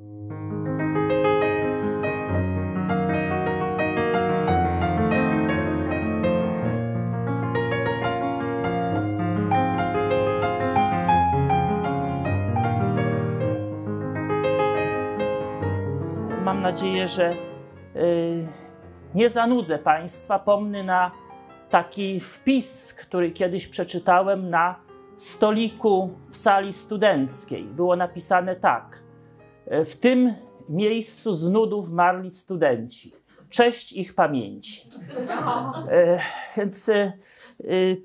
Mam nadzieję, że y, nie zanudzę Państwa. Pomny na taki wpis, który kiedyś przeczytałem na stoliku w sali studenckiej. Było napisane tak – E, w tym miejscu z nudów marli studenci. Cześć ich pamięci. E, więc e,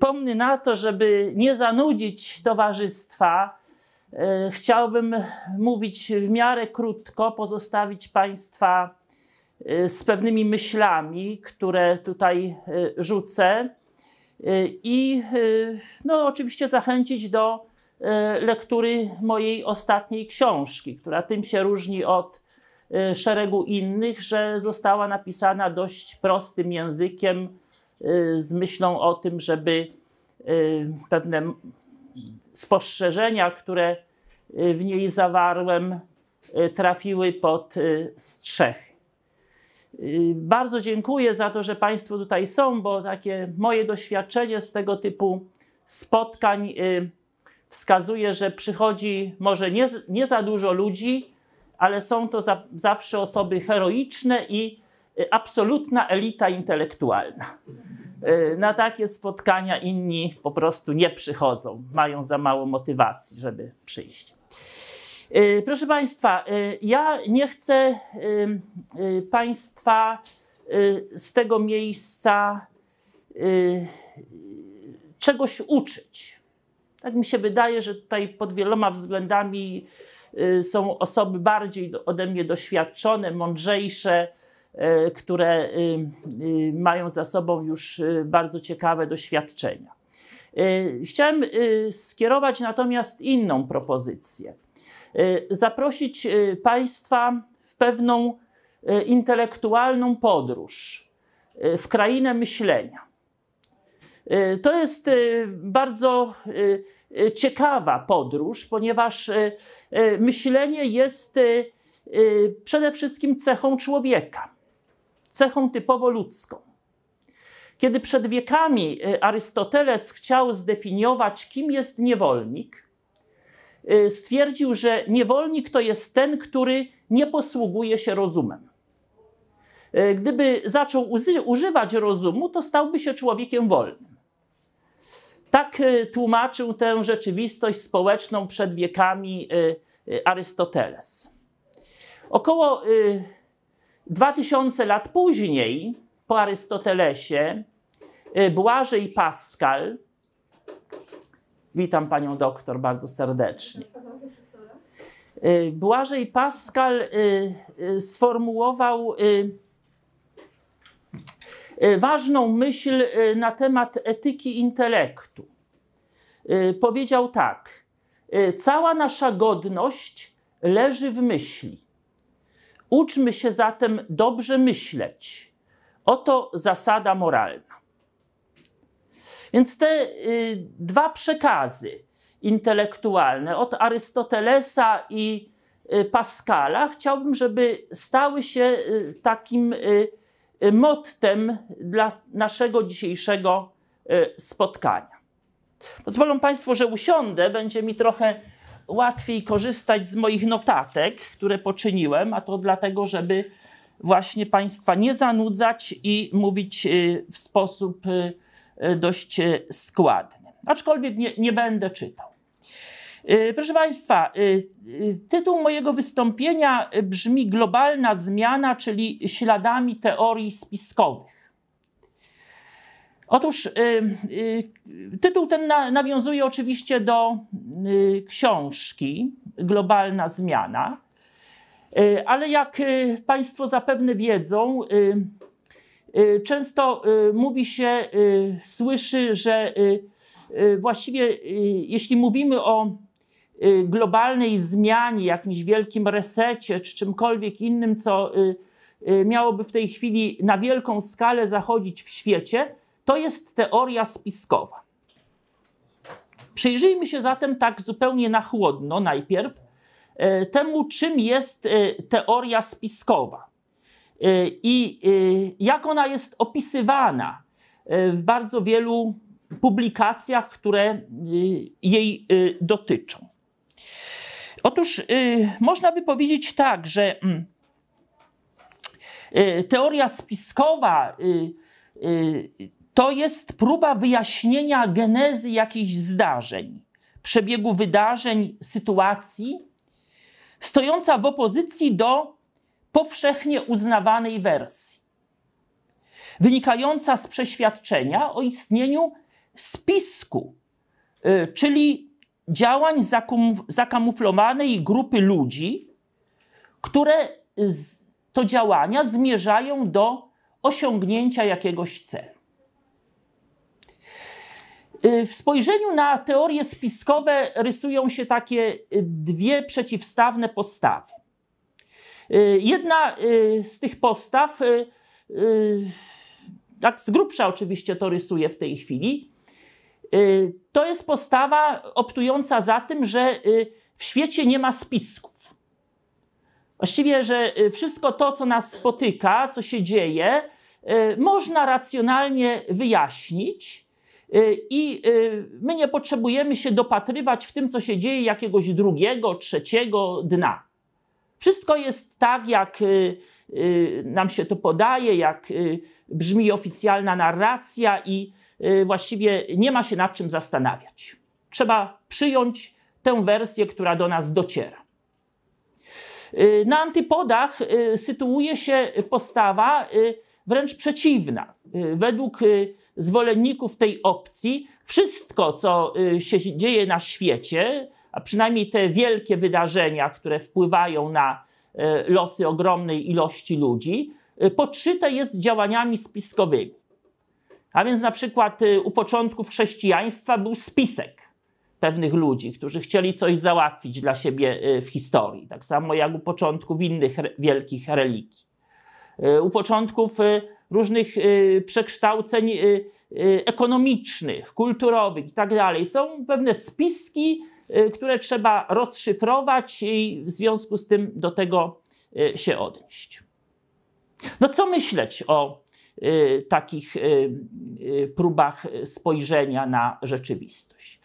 pomny na to, żeby nie zanudzić towarzystwa, chciałbym mówić w miarę krótko, pozostawić Państwa z pewnymi myślami, które tutaj rzucę. I no, oczywiście zachęcić do E, lektury mojej ostatniej książki, która tym się różni od e, szeregu innych, że została napisana dość prostym językiem, e, z myślą o tym, żeby pewne spostrzeżenia, które w niej zawarłem, trafiły pod strzech. Bardzo dziękuję za to, że Państwo tutaj są, bo takie moje doświadczenie z tego typu spotkań wskazuje, że przychodzi może nie, nie za dużo ludzi, ale są to za, zawsze osoby heroiczne i y, absolutna elita intelektualna. Y, na takie spotkania inni po prostu nie przychodzą, mają za mało motywacji, żeby przyjść. Y, proszę Państwa, ja nie chcę Państwa z tego miejsca czegoś uczyć. Tak mi się wydaje, że tutaj pod wieloma względami y, są osoby bardziej ode mnie doświadczone, mądrzejsze, y, które y, mają za sobą już bardzo ciekawe doświadczenia. Chciałem skierować natomiast inną propozycję. Zaprosić Państwa w pewną intelektualną podróż w krainę myślenia. To jest bardzo Y, ciekawa podróż, ponieważ y, y, myślenie jest przede wszystkim cechą człowieka, cechą typowo ludzką. Kiedy przed wiekami Arystoteles chciał zdefiniować, kim jest niewolnik, stwierdził, że niewolnik to jest ten, który nie posługuje się rozumem. Gdyby zaczął używać rozumu, to stałby się człowiekiem wolnym. Tak y, tłumaczył tę rzeczywistość społeczną przed wiekami y, y, Arystoteles. Około 2000 lat później, po Arystotelesie, Błażej Pascal, witam panią doktor bardzo serdecznie. Błażej Pascal sformułował Y, ważną myśl y, na temat etyki intelektu. Y, powiedział tak: Cała nasza godność leży w myśli. Uczmy się zatem dobrze myśleć. Oto zasada moralna. Więc te dwa przekazy intelektualne od Arystotelesa i Pascala chciałbym, żeby stały się takim Y, mottem dla naszego dzisiejszego y, spotkania. Pozwolą Państwo, że usiądę, będzie mi trochę łatwiej korzystać z moich notatek, które poczyniłem, a to dlatego, żeby właśnie Państwa nie zanudzać i mówić y, w sposób dość składny. Aczkolwiek nie, nie będę czytał. Y, proszę Państwa, y, y, tytuł mojego wystąpienia brzmi Globalna zmiana, czyli śladami teorii spiskowych. Otóż tytuł ten nawiązuje oczywiście do książki Globalna zmiana, ale jak Państwo zapewne wiedzą, często mówi się, słyszy, że właściwie jeśli mówimy o Y, globalnej zmianie, jakimś wielkim resecie czy czymkolwiek innym, co y, y, miałoby w tej chwili na wielką skalę zachodzić w świecie, to jest teoria spiskowa. Przyjrzyjmy się zatem tak zupełnie na chłodno najpierw temu, czym jest teoria spiskowa i jak ona jest opisywana w bardzo wielu publikacjach, które jej dotyczą. Otóż y, można by powiedzieć tak, że mm, y, teoria spiskowa y, to jest próba wyjaśnienia genezy jakichś zdarzeń, przebiegu wydarzeń, sytuacji, stojąca w opozycji do powszechnie uznawanej wersji, wynikająca z przeświadczenia o istnieniu spisku, czyli działań zakamuflowanej grupy ludzi, które z, to działania zmierzają do osiągnięcia jakiegoś celu. Y, w spojrzeniu na teorie spiskowe rysują się takie y, dwie przeciwstawne postawy. Y, jedna z tych postaw, tak z grubsza oczywiście to rysuje w tej chwili, Y, to jest postawa optująca za tym, że y, w świecie nie ma spisków. Właściwie, że y, wszystko to, co nas spotyka, co się dzieje, można racjonalnie wyjaśnić. I my nie potrzebujemy się dopatrywać w tym, co się dzieje jakiegoś drugiego, trzeciego dna. Wszystko jest tak, jak nam się to podaje, jak brzmi oficjalna narracja, i Y, właściwie nie ma się nad czym zastanawiać. Trzeba przyjąć tę wersję, która do nas dociera. Y, na antypodach y, sytuuje się postawa wręcz przeciwna. Według zwolenników tej opcji, wszystko, co się dzieje na świecie, a przynajmniej te wielkie wydarzenia, które wpływają na losy ogromnej ilości ludzi, podszyte jest działaniami spiskowymi. A więc na przykład y, u początków chrześcijaństwa był spisek pewnych ludzi, którzy chcieli coś załatwić dla siebie y, w historii. Tak samo jak u początków innych wielkich religii. Y, u początków różnych przekształceń ekonomicznych, kulturowych itd. Tak Są pewne spiski, które trzeba rozszyfrować i w związku z tym do tego się odnieść. No co myśleć o Y, takich y, y, próbach spojrzenia na rzeczywistość.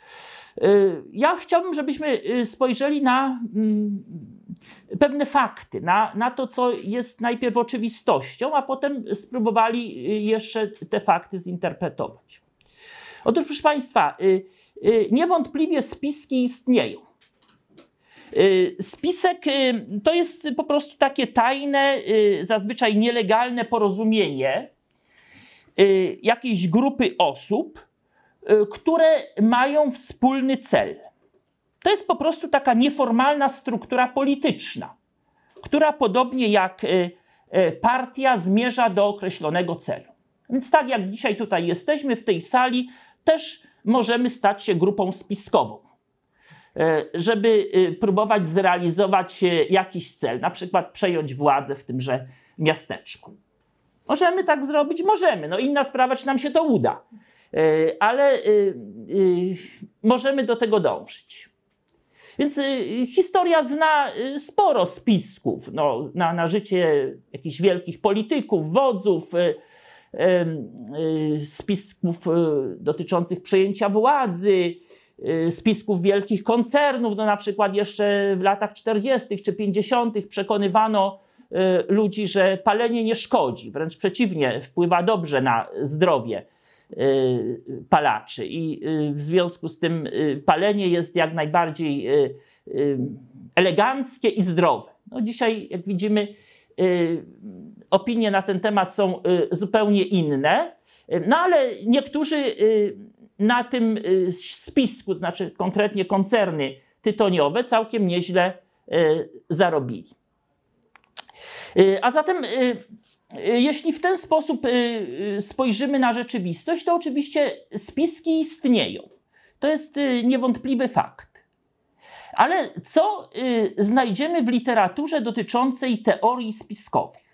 Ja chciałbym, żebyśmy spojrzeli na mm, pewne fakty, na, na to, co jest najpierw oczywistością, a potem spróbowali jeszcze te fakty zinterpretować. Otóż, proszę Państwa, niewątpliwie spiski istnieją. Spisek to jest po prostu takie tajne, zazwyczaj nielegalne porozumienie Y, jakiejś grupy osób, y, które mają wspólny cel. To jest po prostu taka nieformalna struktura polityczna, która podobnie jak y, partia zmierza do określonego celu. Więc tak jak dzisiaj tutaj jesteśmy w tej sali, też możemy stać się grupą spiskową, żeby próbować zrealizować jakiś cel, na przykład przejąć władzę w tymże miasteczku. Możemy tak zrobić? Możemy. No inna sprawa, czy nam się to uda. E, ale e, e, możemy do tego dążyć. Więc historia zna sporo spisków no, na, na życie jakichś wielkich polityków, wodzów, spisków dotyczących przejęcia władzy, spisków wielkich koncernów. No, na przykład jeszcze w latach 40. czy 50. przekonywano Y, ludzi, że palenie nie szkodzi, wręcz przeciwnie, wpływa dobrze na zdrowie y, palaczy. I y, w związku z tym palenie jest jak najbardziej eleganckie i zdrowe. No dzisiaj, jak widzimy, opinie na ten temat są zupełnie inne, no ale niektórzy na tym spisku, znaczy konkretnie koncerny tytoniowe, całkiem nieźle zarobili. Y, a zatem y, y, jeśli w ten sposób spojrzymy na rzeczywistość, to oczywiście spiski istnieją. To jest niewątpliwy fakt. Ale co znajdziemy w literaturze dotyczącej teorii spiskowych?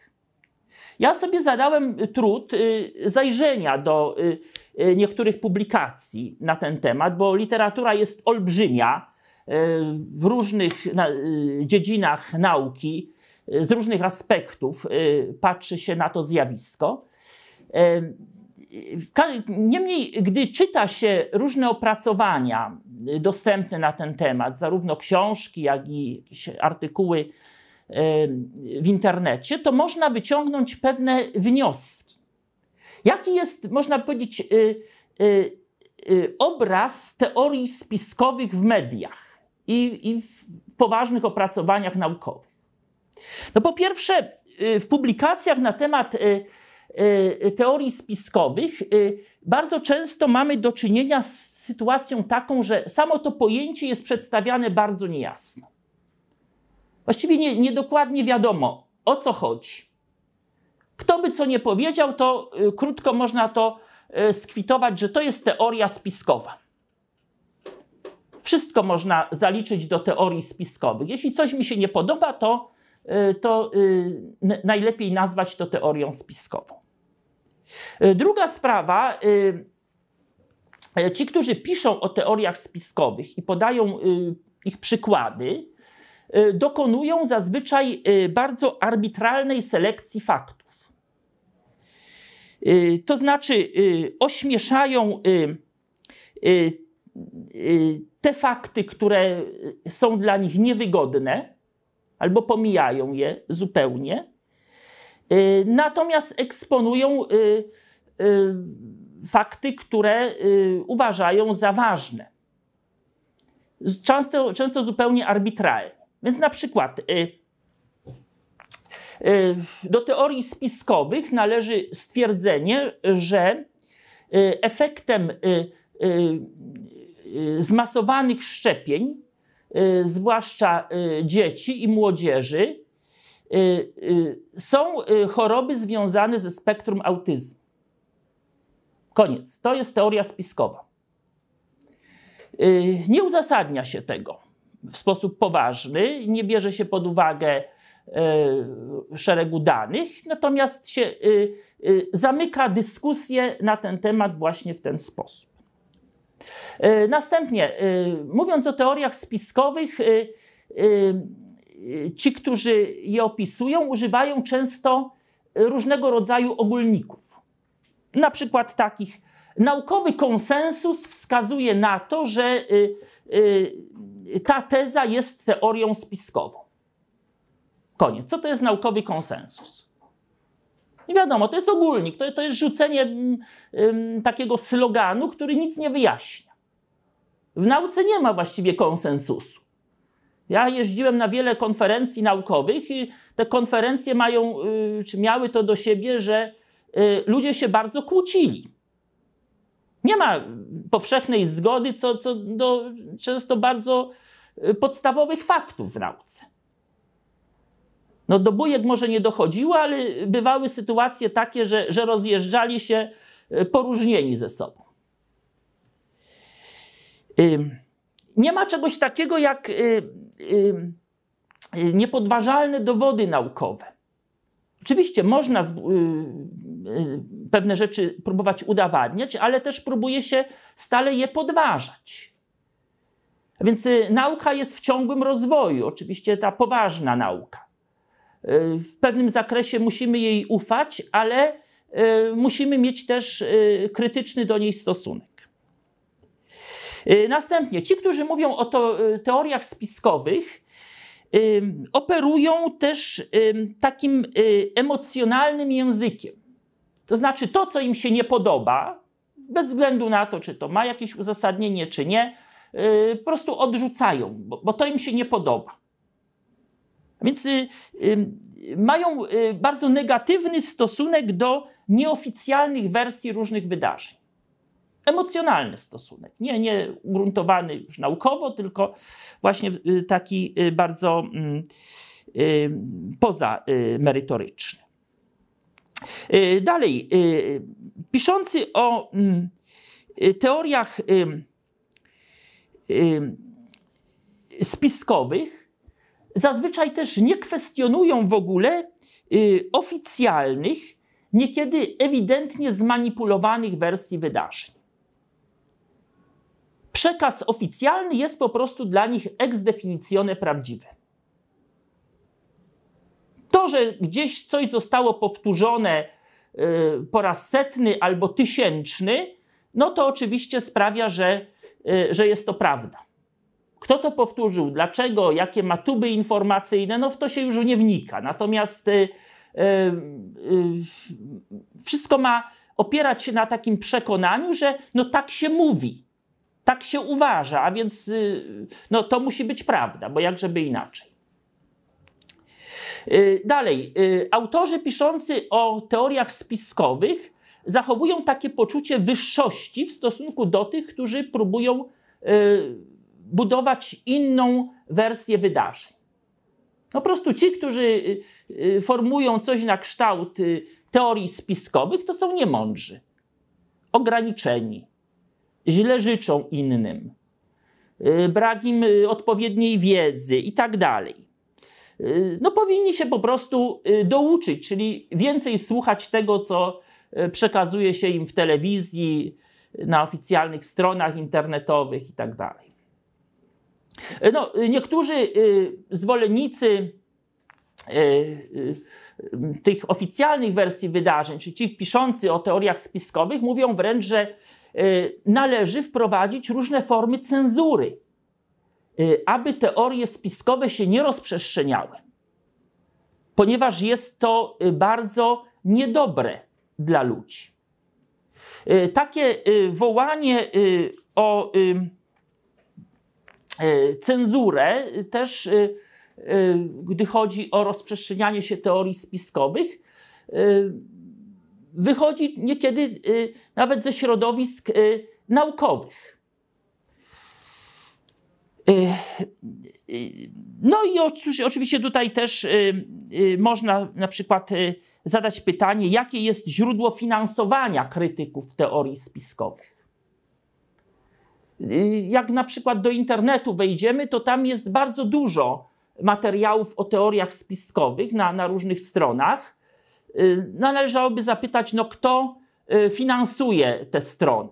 Ja sobie zadałem trud zajrzenia do niektórych publikacji na ten temat, bo literatura jest olbrzymia w różnych dziedzinach nauki z różnych aspektów y, patrzy się na to zjawisko. Y, niemniej, gdy czyta się różne opracowania y, dostępne na ten temat, zarówno książki, jak i artykuły w internecie, to można wyciągnąć pewne wnioski. Jaki jest, można powiedzieć, obraz teorii spiskowych w mediach i, i w poważnych opracowaniach naukowych? No po pierwsze, y, w publikacjach na temat y, y, teorii spiskowych bardzo często mamy do czynienia z sytuacją taką, że samo to pojęcie jest przedstawiane bardzo niejasno. Właściwie nie, niedokładnie wiadomo, o co chodzi. Kto by co nie powiedział, to krótko można to skwitować, że to jest teoria spiskowa. Wszystko można zaliczyć do teorii spiskowych. Jeśli coś mi się nie podoba, to Y, to y, najlepiej nazwać to teorią spiskową. Y, druga sprawa, ci, którzy piszą o teoriach spiskowych i podają ich przykłady, dokonują zazwyczaj bardzo arbitralnej selekcji faktów. To znaczy, ośmieszają te fakty, które są dla nich niewygodne, albo pomijają je zupełnie. Y, natomiast eksponują y, y, fakty, które uważają za ważne. Często, często zupełnie arbitralnie. Więc na przykład do teorii spiskowych należy stwierdzenie, że efektem zmasowanych szczepień Y, zwłaszcza y, dzieci i młodzieży, y, są choroby związane ze spektrum autyzmu. Koniec. To jest teoria spiskowa. Nie uzasadnia się tego w sposób poważny, nie bierze się pod uwagę szeregu danych, natomiast się zamyka dyskusję na ten temat właśnie w ten sposób. E, następnie, e, mówiąc o teoriach spiskowych, e, ci, którzy je opisują, używają często różnego rodzaju ogólników. Na przykład takich, naukowy konsensus wskazuje na to, że ta teza jest teorią spiskową. Koniec. Co to jest naukowy konsensus? I wiadomo, to jest ogólnik, to, to jest rzucenie mm, takiego sloganu, który nic nie wyjaśnia. W nauce nie ma właściwie konsensusu. Ja jeździłem na wiele konferencji naukowych i te konferencje mają, y, czy miały to do siebie, że y, ludzie się bardzo kłócili. Nie ma powszechnej zgody co, co do często bardzo y, podstawowych faktów w nauce. No do bujek może nie dochodziło, ale bywały sytuacje takie, że, że rozjeżdżali się e, poróżnieni ze sobą. Nie ma czegoś takiego jak y, y, y, niepodważalne dowody naukowe. Oczywiście można pewne rzeczy próbować udowadniać, ale też próbuje się stale je podważać. A więc nauka jest w ciągłym rozwoju, oczywiście ta poważna nauka. Y, w pewnym zakresie musimy jej ufać, ale y, musimy mieć też y, krytyczny do niej stosunek. Następnie ci, którzy mówią o to, teoriach spiskowych, operują też takim emocjonalnym językiem. To znaczy, to, co im się nie podoba, bez względu na to, czy to ma jakieś uzasadnienie, czy nie, po prostu odrzucają, bo, bo to im się nie podoba więc y, y, mają y, bardzo negatywny stosunek do nieoficjalnych wersji różnych wydarzeń. Emocjonalny stosunek, nie, nie ugruntowany już naukowo, tylko właśnie y, taki y, bardzo mm, y, pozamerytoryczny. Dalej, piszący o mm, teoriach spiskowych, zazwyczaj też nie kwestionują w ogóle y, oficjalnych, niekiedy ewidentnie zmanipulowanych wersji wydarzeń. Przekaz oficjalny jest po prostu dla nich ex definicione prawdziwy. To, że gdzieś coś zostało powtórzone y, po raz setny albo tysięczny, no to oczywiście sprawia, że, y, że jest to prawda. Kto to powtórzył, dlaczego, jakie ma tuby informacyjne, no w to się już nie wnika. Natomiast y, y, y, wszystko ma opierać się na takim przekonaniu, że no tak się mówi, tak się uważa, a więc no to musi być prawda, bo jakżeby inaczej. Dalej, autorzy piszący o teoriach spiskowych zachowują takie poczucie wyższości w stosunku do tych, którzy próbują budować inną wersję wydarzeń. po prostu ci, którzy y, y, formują coś na kształt y, teorii spiskowych, to są niemądrzy, ograniczeni, źle życzą innym, brak im odpowiedniej wiedzy i tak dalej. No powinni się po prostu douczyć, czyli więcej słuchać tego, co przekazuje się im w telewizji, na oficjalnych stronach internetowych i tak dalej. E, no, e, niektórzy e, zwolennicy tych oficjalnych wersji wydarzeń, czy ci piszący o teoriach spiskowych, mówią wręcz, że należy wprowadzić różne formy cenzury, aby teorie spiskowe się nie rozprzestrzeniały, ponieważ jest to bardzo niedobre dla ludzi. Takie wołanie o E, cenzurę e, też, e, gdy chodzi o rozprzestrzenianie się teorii spiskowych, wychodzi niekiedy nawet ze środowisk naukowych. No i oczywiście tutaj też można na przykład zadać pytanie, jakie jest źródło finansowania krytyków teorii spiskowych. Y, jak na przykład do internetu wejdziemy, to tam jest bardzo dużo materiałów o teoriach spiskowych na, na różnych stronach. Y, należałoby zapytać, no kto y, finansuje te strony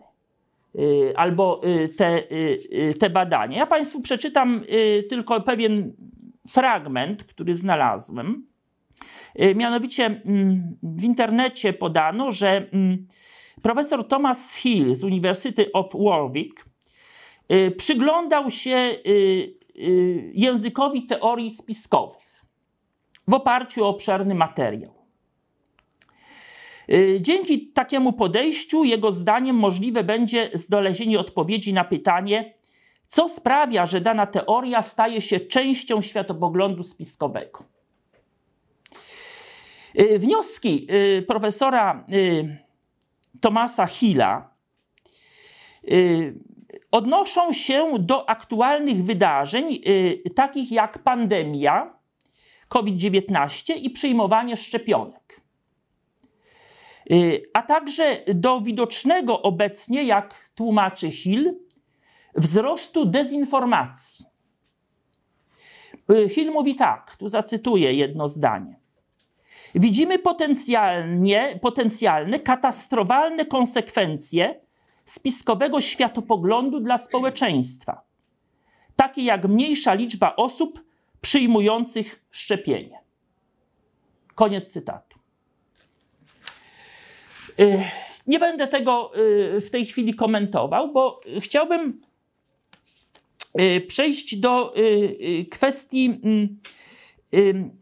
albo te, te badania. Ja Państwu przeczytam tylko pewien fragment, który znalazłem. Mianowicie mm, w internecie podano, że mm, profesor Thomas Hill z University of Warwick Y, przyglądał się y, y, językowi teorii spiskowych w oparciu o obszerny materiał. Dzięki takiemu podejściu, jego zdaniem, możliwe będzie znalezienie odpowiedzi na pytanie, co sprawia, że dana teoria staje się częścią światopoglądu spiskowego. Wnioski profesora Tomasa Hilla odnoszą się do aktualnych wydarzeń, y, takich jak pandemia COVID-19 i przyjmowanie szczepionek, y, a także do widocznego obecnie, jak tłumaczy Hill, wzrostu dezinformacji. Y, Hill mówi tak, tu zacytuję jedno zdanie. Widzimy potencjalnie, potencjalne katastrofalne konsekwencje spiskowego światopoglądu dla społeczeństwa, takie jak mniejsza liczba osób przyjmujących szczepienie. Koniec cytatu. Y, nie będę tego y, w tej chwili komentował, bo chciałbym y, przejść do kwestii mm,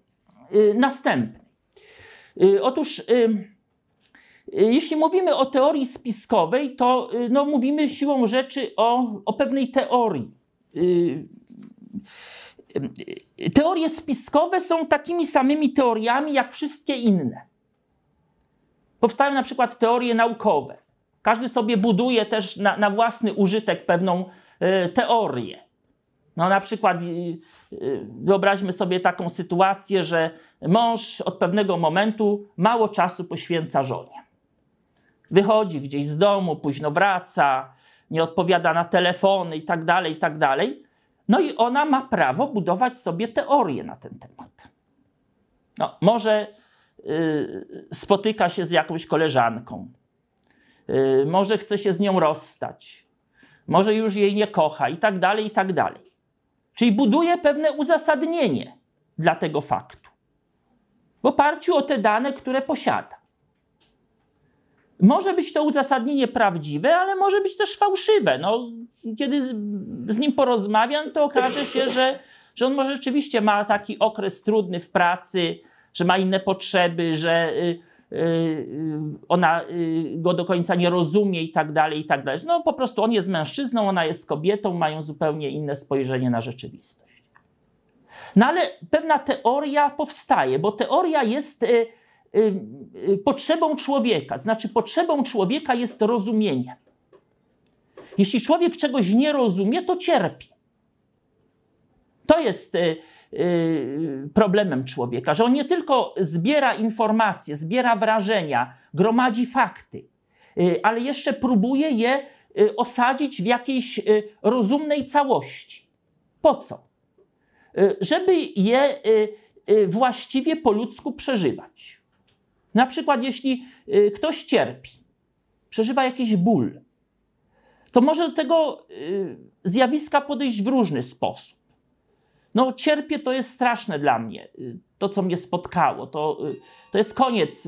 następnej. Otóż Y, jeśli mówimy o teorii spiskowej, to y, no, mówimy siłą rzeczy o, o pewnej teorii. Y, teorie spiskowe są takimi samymi teoriami jak wszystkie inne. Powstają na przykład teorie naukowe. Każdy sobie buduje też na, na własny użytek pewną e, teorię. No na przykład wyobraźmy sobie taką sytuację, że mąż od pewnego momentu mało czasu poświęca żonie wychodzi gdzieś z domu, późno wraca, nie odpowiada na telefony i tak dalej, i tak dalej. No i ona ma prawo budować sobie teorie na ten temat. No, może y, spotyka się z jakąś koleżanką, y, może chce się z nią rozstać, może już jej nie kocha i tak dalej, i tak dalej. Czyli buduje pewne uzasadnienie dla tego faktu w oparciu o te dane, które posiada. Może być to uzasadnienie prawdziwe, ale może być też fałszywe. No, kiedy z, z nim porozmawiam, to okaże się, że, że on może rzeczywiście ma taki okres trudny w pracy, że ma inne potrzeby, że y, y, y, ona y, go do końca nie rozumie i tak dalej, i tak dalej. No po prostu on jest mężczyzną, ona jest kobietą, mają zupełnie inne spojrzenie na rzeczywistość. No ale pewna teoria powstaje, bo teoria jest y, Y, y, potrzebą człowieka. Znaczy, potrzebą człowieka jest rozumienie. Jeśli człowiek czegoś nie rozumie, to cierpi. To jest y, problemem człowieka, że on nie tylko zbiera informacje, zbiera wrażenia, gromadzi fakty, ale jeszcze próbuje je osadzić w jakiejś rozumnej całości. Po co? Żeby je właściwie po ludzku przeżywać. Na przykład, jeśli y, ktoś cierpi, przeżywa jakiś ból, to może do tego y, zjawiska podejść w różny sposób. No, cierpię, to jest straszne dla mnie, y, to co mnie spotkało, to, to jest koniec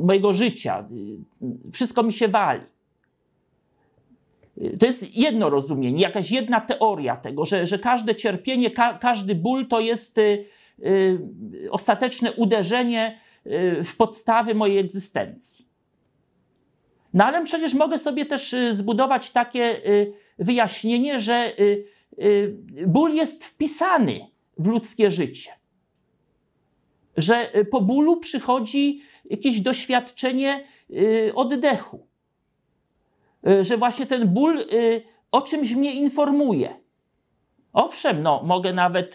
mojego życia, wszystko mi się wali. To jest jedno rozumienie, jakaś jedna teoria tego, że, że każde cierpienie, ka każdy ból to jest ostateczne uderzenie Y, w podstawy mojej egzystencji. No ale przecież mogę sobie też y, zbudować takie y, wyjaśnienie, że ból jest wpisany w ludzkie życie. Że po bólu przychodzi jakieś doświadczenie oddechu. Że właśnie ten ból o czymś mnie informuje. Owszem, no, mogę nawet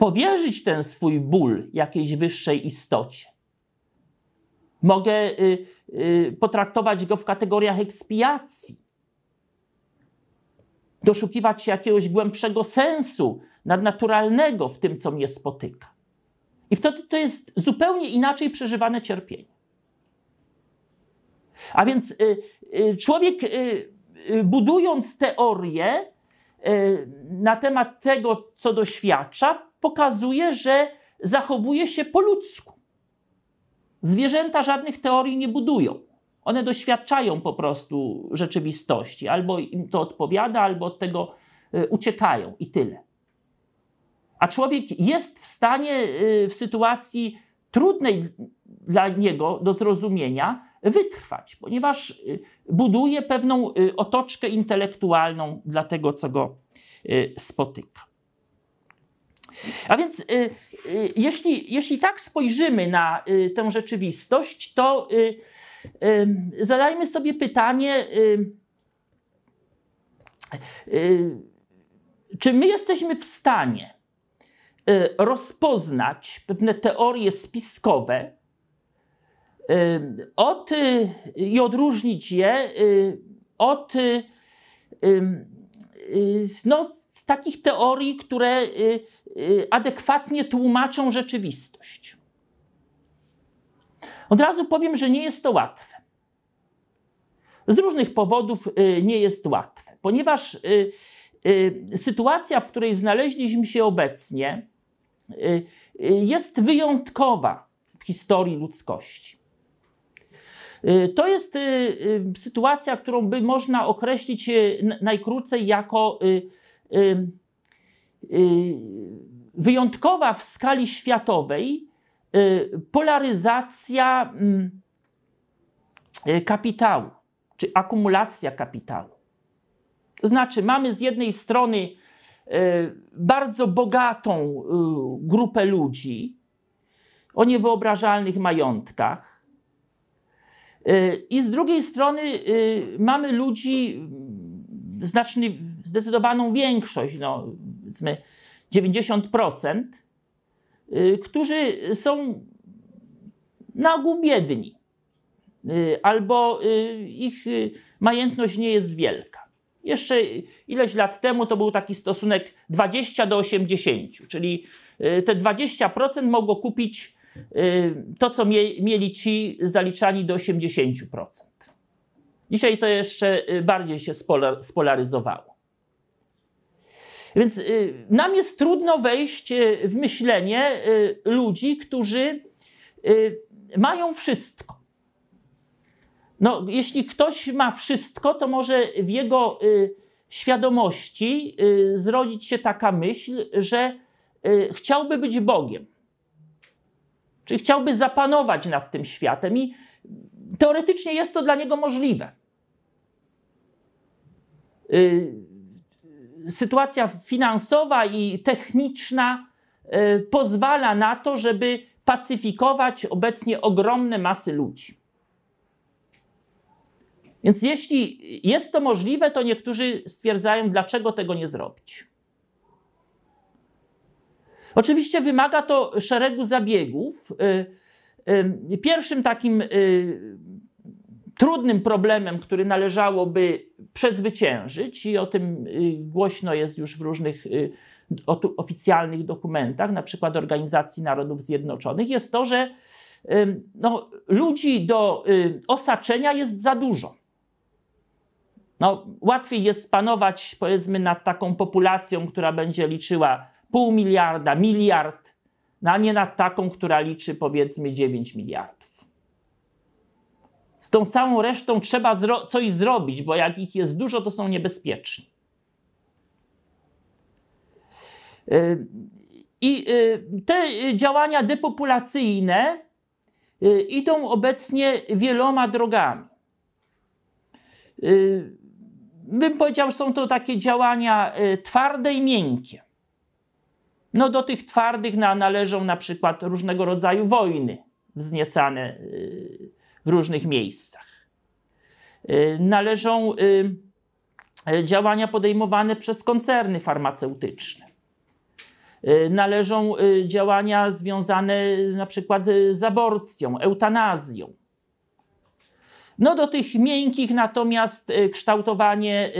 powierzyć ten swój ból jakiejś wyższej istocie. Mogę y, y, potraktować go w kategoriach ekspiacji, doszukiwać się jakiegoś głębszego sensu nadnaturalnego w tym, co mnie spotyka. I wtedy to jest zupełnie inaczej przeżywane cierpienie. A więc y, y człowiek, y, y, budując teorię, na temat tego, co doświadcza, pokazuje, że zachowuje się po ludzku. Zwierzęta żadnych teorii nie budują. One doświadczają po prostu rzeczywistości. Albo im to odpowiada, albo od tego e, uciekają i tyle. A człowiek jest w stanie e, w sytuacji trudnej dla niego do zrozumienia wytrwać, ponieważ e, buduje pewną otoczkę intelektualną dla tego, co go spotyka. A więc y, y, jeśli, jeśli tak spojrzymy na y, tę rzeczywistość, to y, y, zadajmy sobie pytanie, y, czy my jesteśmy w stanie rozpoznać pewne teorie spiskowe od, i odróżnić je od no, takich teorii, które y, y, adekwatnie tłumaczą rzeczywistość. Od razu powiem, że nie jest to łatwe. Z różnych powodów y, nie jest łatwe, ponieważ sytuacja, w której znaleźliśmy się obecnie, jest wyjątkowa w historii ludzkości. To jest sytuacja, którą by można określić najkrócej jako Y, y, wyjątkowa w skali światowej y, polaryzacja mm, kapitału, czy akumulacja kapitału. To znaczy, mamy z jednej strony bardzo bogatą grupę ludzi o niewyobrażalnych majątkach, i z drugiej strony mamy ludzi mm, znacznie zdecydowaną większość, no, powiedzmy 90%, y, którzy są na ogół biedni y, albo y, ich majętność nie jest wielka. Jeszcze ileś lat temu to był taki stosunek 20 do 80, czyli te 20% mogło kupić to, co mieli ci zaliczani do 80%. Dzisiaj to jeszcze bardziej się spolaryzowało. Więc y, nam jest trudno wejść y, w myślenie y, ludzi, którzy mają wszystko. No, jeśli ktoś ma wszystko, to może w jego świadomości zrodzić się taka myśl, że chciałby być Bogiem. Czyli chciałby zapanować nad tym światem i teoretycznie jest to dla niego możliwe sytuacja finansowa i techniczna y, pozwala na to, żeby pacyfikować obecnie ogromne masy ludzi. Więc jeśli jest to możliwe, to niektórzy stwierdzają, dlaczego tego nie zrobić. Oczywiście wymaga to szeregu zabiegów. Y, y, pierwszym takim trudnym problemem, który należałoby przezwyciężyć, i o tym y, głośno jest już w różnych y, oficjalnych dokumentach, na przykład Organizacji Narodów Zjednoczonych, jest to, że no, ludzi do y, osaczenia jest za dużo. No, łatwiej jest panować, powiedzmy, nad taką populacją, która będzie liczyła pół miliarda, miliard, no, a nie nad taką, która liczy, powiedzmy, 9 miliardów. Z tą całą resztą trzeba zro coś zrobić, bo jak ich jest dużo, to są niebezpieczni. Y, I y, te działania depopulacyjne y, idą obecnie wieloma drogami. Bym powiedział, że są to takie działania twarde i miękkie. No do tych twardych należą na przykład różnego rodzaju wojny wzniecane w różnych miejscach. Y, należą y, y, działania podejmowane przez koncerny farmaceutyczne. Należą działania związane na przykład z aborcją, eutanazją. No do tych miękkich natomiast kształtowanie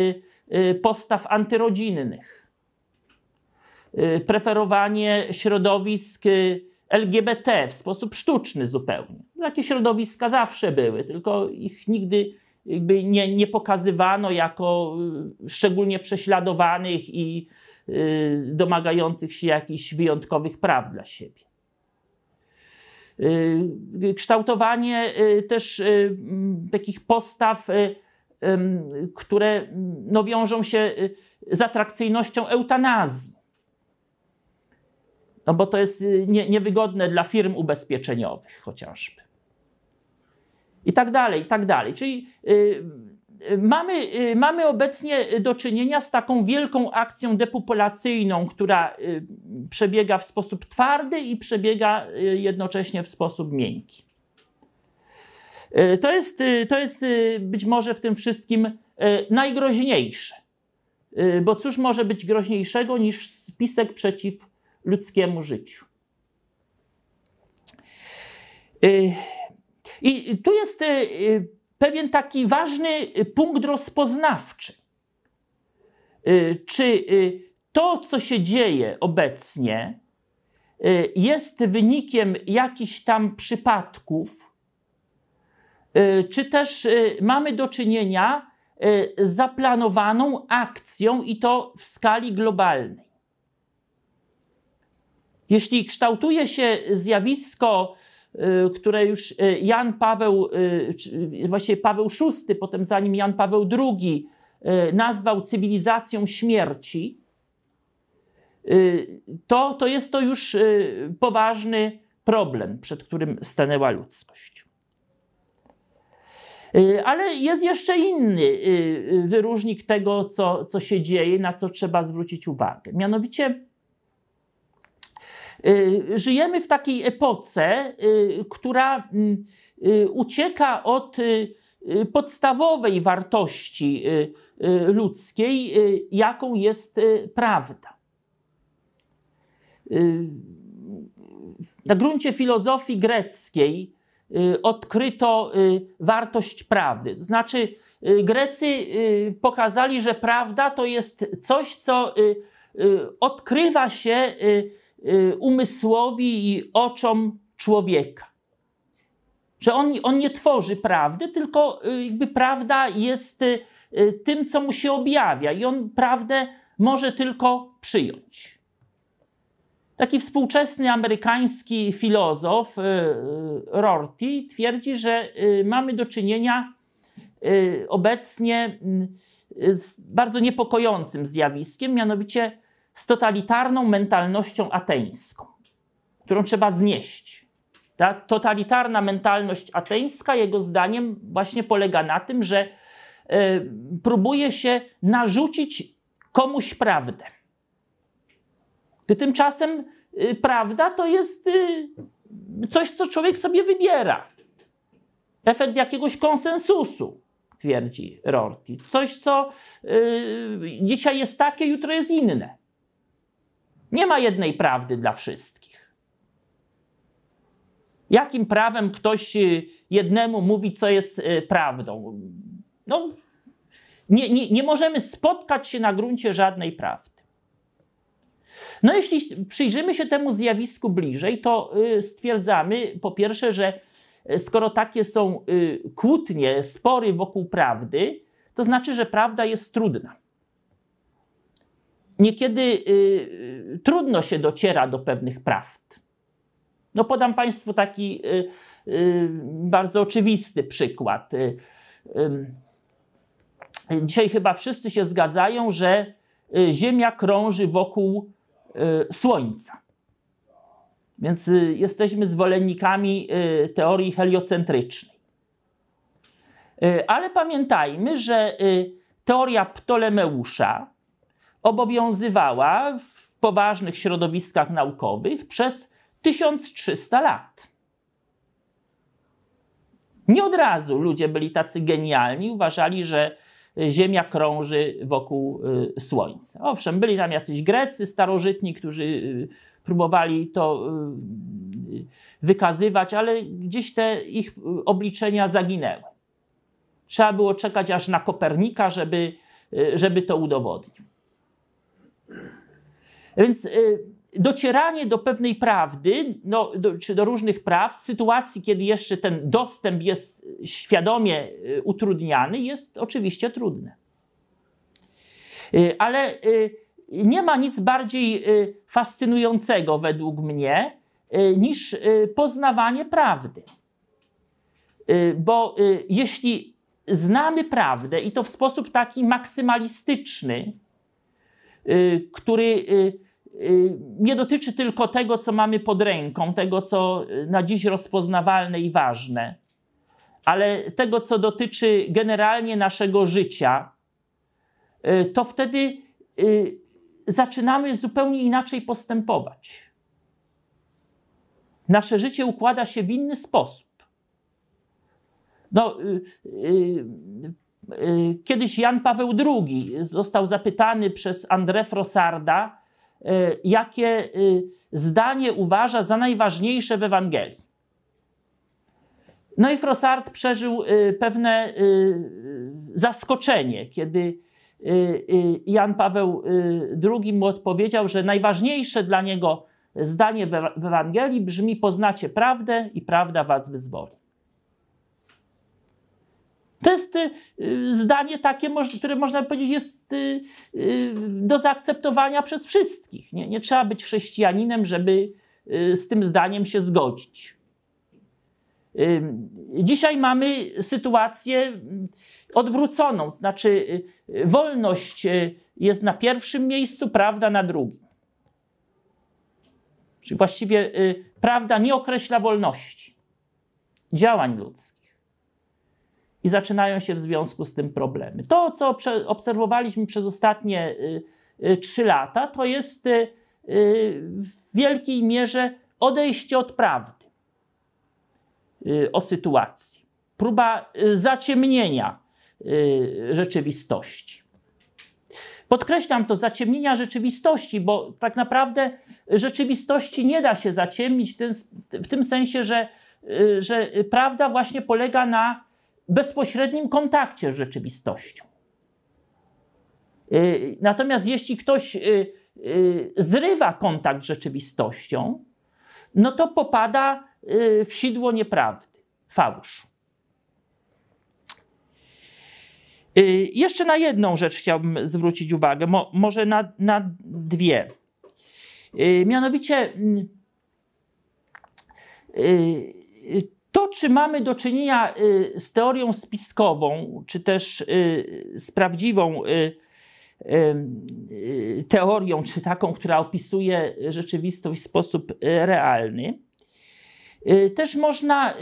postaw antyrodzinnych, preferowanie środowisk LGBT w sposób sztuczny zupełnie. No, takie środowiska zawsze były, tylko ich nigdy jakby nie, nie pokazywano jako y, szczególnie prześladowanych i y, domagających się jakichś wyjątkowych praw dla siebie. Y, kształtowanie y, też y, takich postaw, y, które no, wiążą się z atrakcyjnością eutanazji no bo to jest y, nie, niewygodne dla firm ubezpieczeniowych chociażby. I tak dalej, i tak dalej. Czyli y, y, mamy, y, mamy obecnie do czynienia z taką wielką akcją depopulacyjną, która y, przebiega w sposób twardy i przebiega y, jednocześnie w sposób miękki. To jest, to jest być może w tym wszystkim najgroźniejsze. Bo cóż może być groźniejszego niż spisek przeciw ludzkiemu życiu. Y, I tu jest y, pewien taki ważny punkt rozpoznawczy. Y, czy to, co się dzieje obecnie, jest wynikiem jakichś tam przypadków, czy też mamy do czynienia z zaplanowaną akcją i to w skali globalnej. Jeśli kształtuje się zjawisko, y, które już y, Jan Paweł, y, właśnie Paweł VI, potem zanim Jan Paweł II nazwał cywilizacją śmierci, to, to jest to już poważny problem, przed którym stanęła ludzkość. Ale jest jeszcze inny wyróżnik tego, co, co się dzieje, na co trzeba zwrócić uwagę. Mianowicie Y, żyjemy w takiej epoce, y, która mm, y, ucieka od podstawowej wartości ludzkiej, jaką jest prawda. Na gruncie filozofii greckiej odkryto wartość prawdy. Znaczy, Grecy pokazali, że prawda to jest coś, co odkrywa się Y, umysłowi i oczom człowieka. Że on, on nie tworzy prawdy, tylko y, jakby prawda jest y, tym, co mu się objawia, i on prawdę może tylko przyjąć. Taki współczesny amerykański filozof Rorty twierdzi, że mamy do czynienia obecnie z bardzo niepokojącym zjawiskiem, mianowicie z totalitarną mentalnością ateńską, którą trzeba znieść. Ta totalitarna mentalność ateńska, jego zdaniem, właśnie polega na tym, że y, próbuje się narzucić komuś prawdę. Ty tymczasem y, prawda to jest y, coś, co człowiek sobie wybiera. Efekt jakiegoś konsensusu, twierdzi Rorty. Coś, co y, dzisiaj jest takie, jutro jest inne. Nie ma jednej prawdy dla wszystkich. Jakim prawem ktoś y, jednemu mówi, co jest y, prawdą? No, nie, nie, nie możemy spotkać się na gruncie żadnej prawdy. No, jeśli przyjrzymy się temu zjawisku bliżej, to y, stwierdzamy po pierwsze, że skoro takie są kłótnie, spory wokół prawdy, to znaczy, że prawda jest trudna niekiedy y, y, trudno się dociera do pewnych prawd. No podam Państwu taki y, y, bardzo oczywisty przykład. Y, dzisiaj chyba wszyscy się zgadzają, że y, Ziemia krąży wokół Słońca. Więc jesteśmy zwolennikami teorii heliocentrycznej. Ale pamiętajmy, że teoria Ptolemeusza, obowiązywała w poważnych środowiskach naukowych przez 1300 lat. Nie od razu ludzie byli tacy genialni, uważali, że y, Ziemia krąży wokół y, Słońca. Owszem, byli tam jacyś Grecy starożytni, którzy y, próbowali to wykazywać, ale gdzieś te ich obliczenia zaginęły. Trzeba było czekać aż na Kopernika, żeby, żeby to udowodnił. Więc y, docieranie do pewnej prawdy, no, do, czy do różnych praw, w sytuacji, kiedy jeszcze ten dostęp jest świadomie y, utrudniany, jest oczywiście trudne. Y, ale nie ma nic bardziej fascynującego według mnie niż poznawanie prawdy. Bo jeśli znamy prawdę i to w sposób taki maksymalistyczny, Y, który y, y, nie dotyczy tylko tego, co mamy pod ręką, tego, co na dziś rozpoznawalne i ważne, ale tego, co dotyczy generalnie naszego życia, to wtedy zaczynamy zupełnie inaczej postępować. Nasze życie układa się w inny sposób. No, Y, kiedyś Jan Paweł II został zapytany przez André Frosarda, y, jakie y, zdanie uważa za najważniejsze w Ewangelii. No i Frosard przeżył pewne zaskoczenie, kiedy Jan Paweł II mu odpowiedział, że najważniejsze dla niego zdanie w Ewangelii brzmi: Poznacie prawdę i prawda was wyzwoli. To jest y, zdanie takie, które można powiedzieć jest y, y, do zaakceptowania przez wszystkich. Nie, nie trzeba być chrześcijaninem, żeby z tym zdaniem się zgodzić. Dzisiaj mamy sytuację mm, odwróconą, znaczy wolność jest na pierwszym miejscu, prawda na drugim. Czyli właściwie prawda nie określa wolności, działań ludzkich i zaczynają się w związku z tym problemy. To, co obserwowaliśmy przez ostatnie y, y, trzy lata, to jest y, w wielkiej mierze odejście od prawdy o sytuacji, próba zaciemnienia rzeczywistości. Podkreślam to zaciemnienia rzeczywistości, bo tak naprawdę rzeczywistości nie da się zaciemnić w tym, w tym sensie, że, że prawda właśnie polega na bezpośrednim kontakcie z rzeczywistością. Y, natomiast jeśli ktoś y, y, zrywa kontakt z rzeczywistością, no to popada w sidło nieprawdy, fałsz. Jeszcze na jedną rzecz chciałbym zwrócić uwagę, mo, może na, na dwie. Mianowicie, mm, to, czy mamy do czynienia y, z teorią spiskową, czy też y, z prawdziwą y, teorią, czy taką, która opisuje rzeczywistość w sposób realny, też można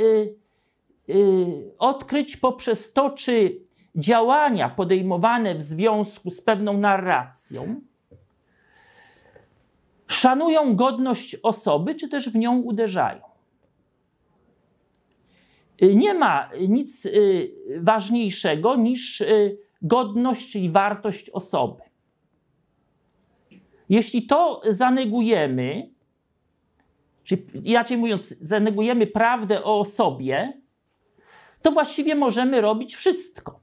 odkryć poprzez to, czy działania podejmowane w związku z pewną narracją szanują godność osoby, czy też w nią uderzają. Y, nie ma nic y, ważniejszego niż y, godność i wartość osoby. Jeśli to zanegujemy, czyli inaczej mówiąc, zanegujemy prawdę o sobie, to właściwie możemy robić wszystko.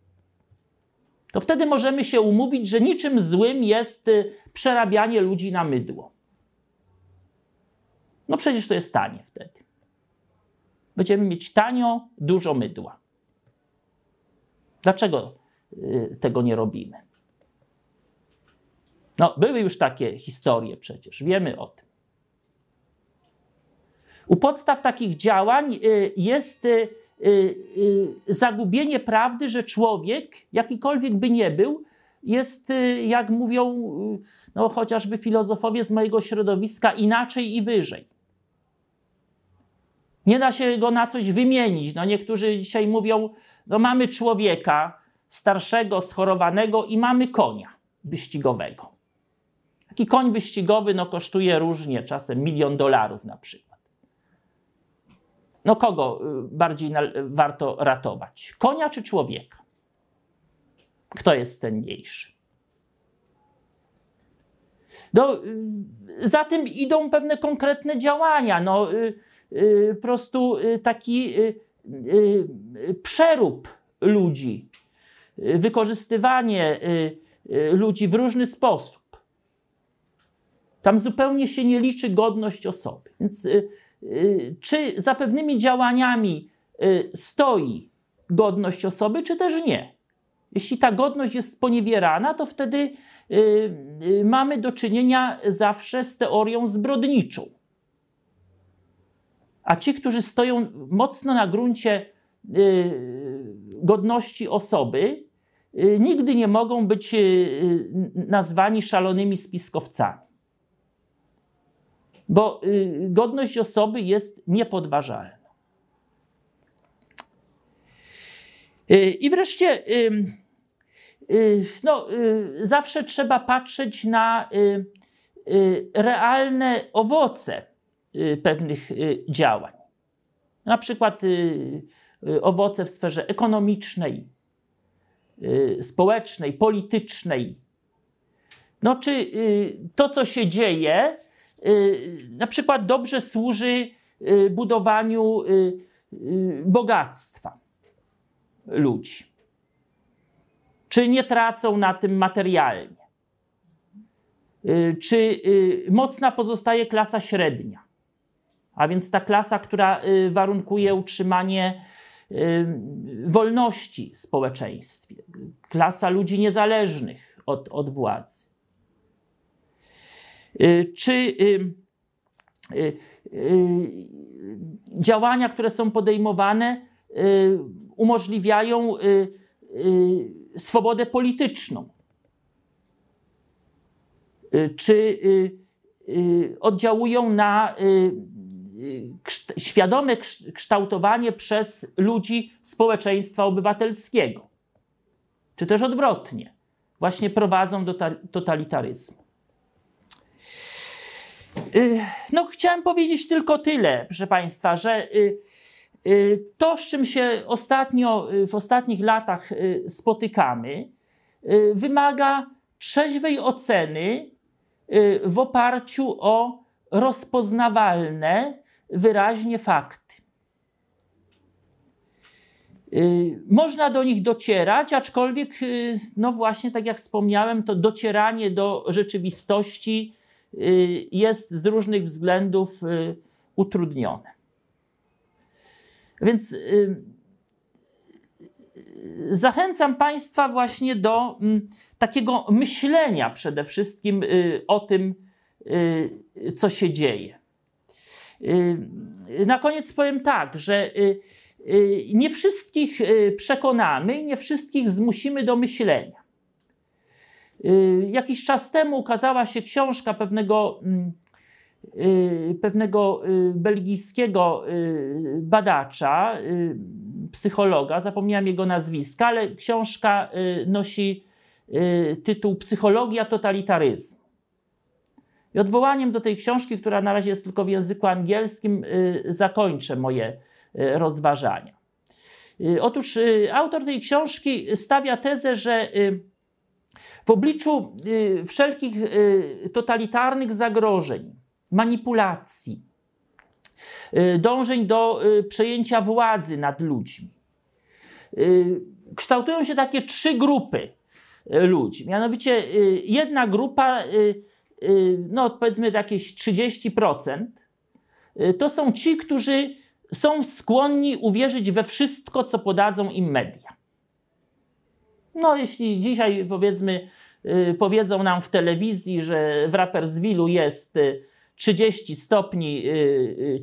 To wtedy możemy się umówić, że niczym złym jest przerabianie ludzi na mydło. No przecież to jest tanie wtedy będziemy mieć tanio, dużo mydła. Dlaczego y, tego nie robimy? No, były już takie historie przecież, wiemy o tym. U podstaw takich działań y, jest y, zagubienie prawdy, że człowiek, jakikolwiek by nie był, jest, jak mówią no, chociażby filozofowie z mojego środowiska, inaczej i wyżej. Nie da się go na coś wymienić. No niektórzy dzisiaj mówią, no mamy człowieka starszego, schorowanego i mamy konia wyścigowego. Taki koń wyścigowy no, kosztuje różnie, czasem milion dolarów na przykład. No kogo y, bardziej warto ratować? Konia czy człowieka? Kto jest cenniejszy? No, y, za tym idą pewne konkretne działania. No, y, Y, po prostu y, taki y, przerób ludzi, wykorzystywanie ludzi w różny sposób. Tam zupełnie się nie liczy godność osoby. Więc czy za pewnymi działaniami stoi godność osoby, czy też nie? Jeśli ta godność jest poniewierana, to wtedy mamy do czynienia zawsze z teorią zbrodniczą a ci, którzy stoją mocno na gruncie y, godności osoby, y, nigdy nie mogą być y, nazwani szalonymi spiskowcami. Bo godność osoby jest niepodważalna. I wreszcie, no, zawsze trzeba patrzeć na realne owoce Y, pewnych y, działań. Na przykład y, owoce w sferze ekonomicznej, społecznej, politycznej. No czy to, co się dzieje, na przykład dobrze służy budowaniu bogactwa ludzi? Czy nie tracą na tym materialnie? Czy mocna pozostaje klasa średnia? A więc ta klasa, która y, warunkuje utrzymanie y, wolności w społeczeństwie, klasa ludzi niezależnych od, od władzy. Y, czy działania, które są podejmowane, umożliwiają swobodę polityczną? Czy oddziałują na kszt świadome kształtowanie przez ludzi społeczeństwa obywatelskiego. Czy też odwrotnie, właśnie prowadzą do totalitaryzmu. Y, no, chciałem powiedzieć tylko tyle, proszę Państwa, że y, y, to, z czym się ostatnio, w ostatnich latach spotykamy, wymaga trzeźwej oceny w oparciu o rozpoznawalne wyraźnie fakty. Można do nich docierać, aczkolwiek, y, no właśnie, tak jak wspomniałem, to docieranie do rzeczywistości y, jest z różnych względów y, utrudnione. Więc zachęcam Państwa właśnie do mm, takiego myślenia przede wszystkim o tym, co się dzieje. Y, y, na koniec powiem tak, że y, nie wszystkich przekonamy, nie wszystkich zmusimy do myślenia. Jakiś czas temu ukazała się książka pewnego, mm, pewnego belgijskiego badacza, psychologa, zapomniałam jego nazwiska, ale książka nosi tytuł Psychologia totalitaryzmu. I odwołaniem do tej książki, która na razie jest tylko w języku angielskim, y, zakończę moje y, rozważania. Y, otóż autor tej książki stawia tezę, że w obliczu wszelkich totalitarnych zagrożeń, manipulacji, dążeń do przejęcia władzy nad ludźmi, kształtują się takie trzy grupy ludzi. Mianowicie jedna grupa Y, no powiedzmy jakieś 30%, y, to są ci, którzy są skłonni uwierzyć we wszystko, co podadzą im media. No, jeśli dzisiaj powiedzmy, y, powiedzą nam w telewizji, że w Rapperswilu jest 30 stopni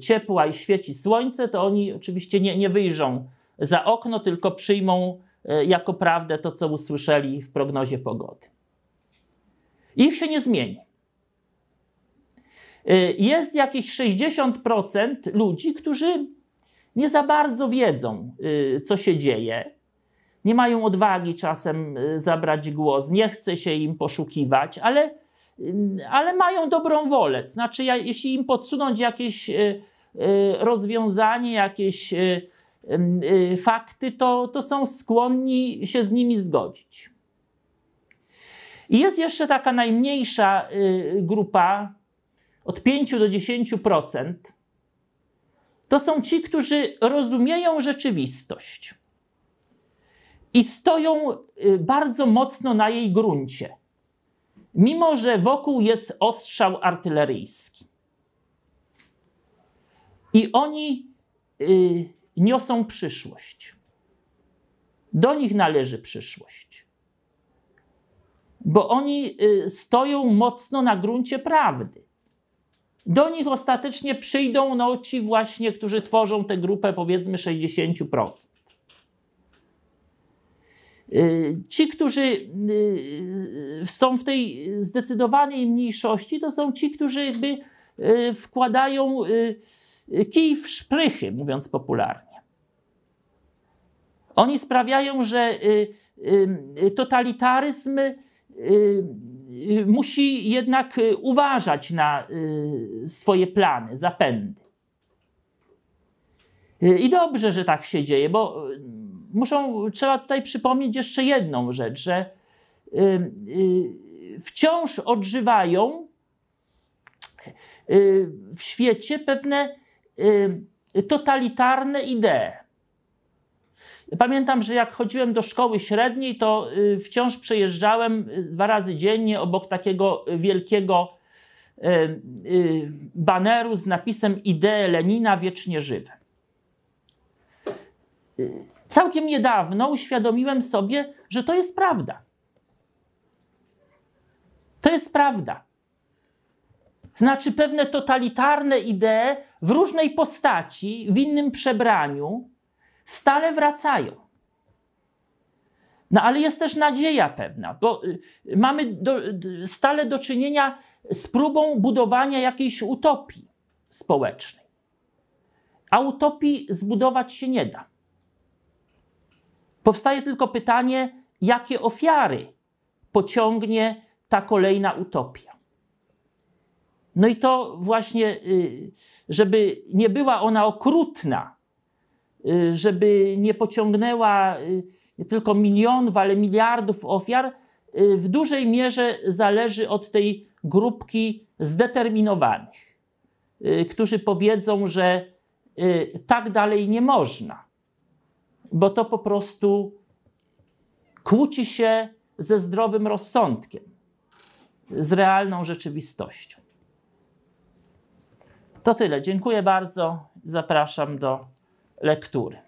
ciepła i świeci słońce, to oni oczywiście nie, nie wyjrzą za okno, tylko przyjmą jako prawdę to, co usłyszeli w prognozie pogody. Ich się nie zmieni. Y, jest jakieś 60% ludzi, którzy nie za bardzo wiedzą, y, co się dzieje. Nie mają odwagi czasem y, zabrać głos, nie chce się im poszukiwać, ale, ale mają dobrą wolę. Znaczy, ja, jeśli im podsunąć jakieś rozwiązanie, jakieś fakty, to, to są skłonni się z nimi zgodzić. I jest jeszcze taka najmniejsza grupa od 5 do 10%, to są ci, którzy rozumieją rzeczywistość i stoją y, bardzo mocno na jej gruncie, mimo że wokół jest ostrzał artyleryjski. I oni y, niosą przyszłość. Do nich należy przyszłość. Bo oni y, stoją mocno na gruncie prawdy. Do nich ostatecznie przyjdą no, ci właśnie, którzy tworzą tę grupę powiedzmy 60%. Y, ci, którzy y, są w tej zdecydowanej mniejszości, to są ci, którzy by y, wkładają kij w szprychy, mówiąc popularnie. Oni sprawiają, że totalitaryzm Y, musi jednak y, uważać na y, swoje plany, zapędy. I dobrze, że tak się dzieje, bo muszą, trzeba tutaj przypomnieć jeszcze jedną rzecz, że wciąż odżywają w świecie pewne totalitarne idee. Pamiętam, że jak chodziłem do szkoły średniej, to y, wciąż przejeżdżałem y, dwa razy dziennie obok takiego y, wielkiego baneru z napisem Idee Lenina wiecznie żywe. Całkiem niedawno uświadomiłem sobie, że to jest prawda. To jest prawda. Znaczy, pewne totalitarne idee w różnej postaci, w innym przebraniu, stale wracają. No ale jest też nadzieja pewna, bo y, mamy do, stale do czynienia z próbą budowania jakiejś utopii społecznej. A utopii zbudować się nie da. Powstaje tylko pytanie, jakie ofiary pociągnie ta kolejna utopia. No i to właśnie, y, żeby nie była ona okrutna, Y, żeby nie pociągnęła y, nie tylko milionów, ale miliardów ofiar, y, w dużej mierze zależy od tej grupki zdeterminowanych, którzy powiedzą, że tak dalej nie można, bo to po prostu kłóci się ze zdrowym rozsądkiem, z realną rzeczywistością. To tyle. Dziękuję bardzo. Zapraszam do lektury.